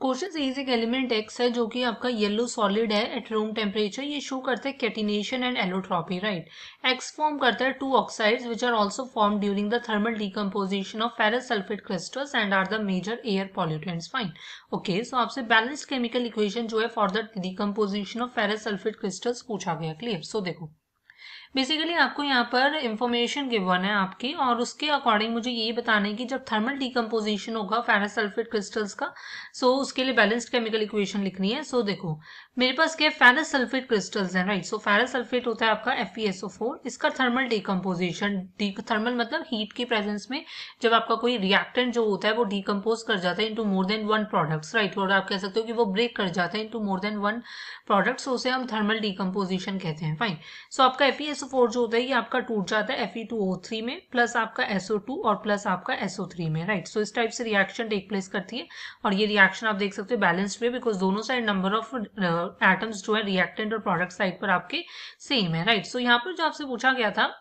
question as एक element X है जो कि आपका येलो सॉलिड है एट रूम टेम्परेचर ये शो करता है catenation and allotropy right X form करता है two oxides which are also form during the thermal decomposition of ferrous sulphate crystals and are the major air pollutants fine okay so आपसे balanced chemical equation जो है for the decomposition of ferrous sulphate crystals पूछा गया clear so so, देखो basically आपको यहाँ पर information given है आपकी और उसके अकॉर्डिंग मुझे ये बताना है कि जब थर्मल डिकम्पोजिशन होगा फेरस सल्फेट क्रिस्टल्स का सो so उसके लिए बैलेंस्ड केमिकल इक्वेशन लिखनी है सो so देखो मेरे पास क्या फेरस सल्फेट क्रिस्टल्स हैं राइट सो फेरस सल्फेट होता है आपका एफ e इसका थर्मल डिकम्पोजिशन थर्मल मतलब हीट की प्रेजेंस में जब आपका कोई रिएक्टेंट जो होता है वो डिकम्पोज कर जाता है into more than one products right और आप कह सकते हो कि वो ब्रेक कर जाता है into more than one products उसे हम थर्मल डिकम्पोजिशन कहते हैं फाइन सो so आपका एफ फोर जो होता है ये आपका टूट जाता है Fe2O3 में प्लस आपका SO2 और प्लस आपका SO3 में राइट सो so, इस टाइप से रिएक्शन टेक प्लेस करती है और ये रिएक्शन आप देख सकते हो बैलेंस्ड में बिकॉज दोनों साइड नंबर ऑफ एटम्स जो है रिएक्टेंट और प्रोडक्ट साइड पर आपके सेम है राइट सो so, यहाँ पर जो आपसे पूछा गया था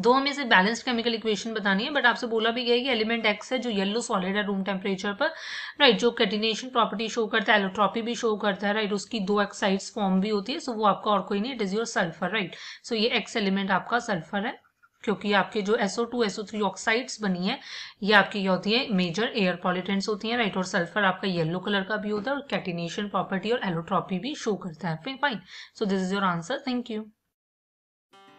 दो हमें इसे बैलेंस्ड केमिकल इक्वेशन बतानी है बट आपसे बोला भी गया कि एलिमेंट एक्स है जो येलो सॉलिड है रूम टेम्परेचर पर राइट जो कैटिनेशन प्रॉपर्टी शो करता है एलोट्रॉपी भी शो करता है राइट उसकी दो एक्साइड्स फॉर्म भी होती है सो वो आपका और कोई नहीं it is your sulphur right so ये एक्स एलिमेंट आपका सल्फर है क्योंकि आपके जो SO two SO three oxides बनी है ये आपकी क्या होती है मेजर एयर पॉलिटेंट्स होती हैं राइट और सल्फर आपका येलो कलर का भी होता है और कैटिनेशन प्रॉपर्टी और एलोट्रॉपी भी शो करता है fine so this is your answer thank you